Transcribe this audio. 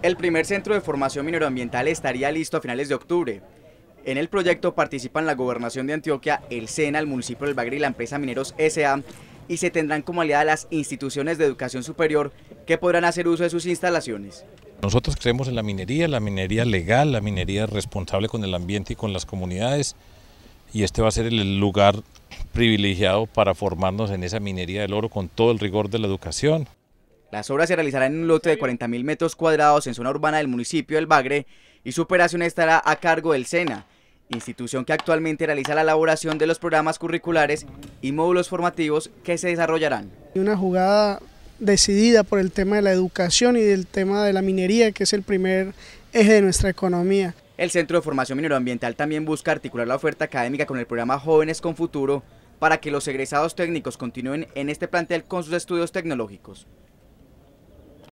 El primer centro de formación mineroambiental estaría listo a finales de octubre. En el proyecto participan la Gobernación de Antioquia, el SENA, el municipio del Bagre y la empresa Mineros SA, y se tendrán como aliada las instituciones de educación superior que podrán hacer uso de sus instalaciones. Nosotros creemos en la minería, la minería legal, la minería responsable con el ambiente y con las comunidades, y este va a ser el lugar privilegiado para formarnos en esa minería del oro con todo el rigor de la educación. Las obras se realizarán en un lote de 40.000 metros cuadrados en zona urbana del municipio del Bagre y su operación estará a cargo del SENA, institución que actualmente realiza la elaboración de los programas curriculares y módulos formativos que se desarrollarán. Una jugada decidida por el tema de la educación y del tema de la minería, que es el primer eje de nuestra economía. El Centro de Formación Mineroambiental también busca articular la oferta académica con el programa Jóvenes con Futuro para que los egresados técnicos continúen en este plantel con sus estudios tecnológicos.